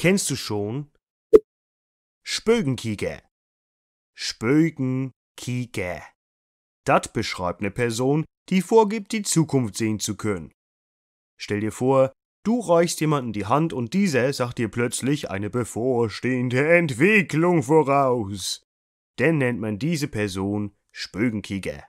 Kennst du schon? Spögenkieger. Spögenkieger. Das beschreibt eine Person, die vorgibt, die Zukunft sehen zu können. Stell dir vor, du reichst jemanden die Hand und dieser sagt dir plötzlich eine bevorstehende Entwicklung voraus. Denn nennt man diese Person Spögenkieger.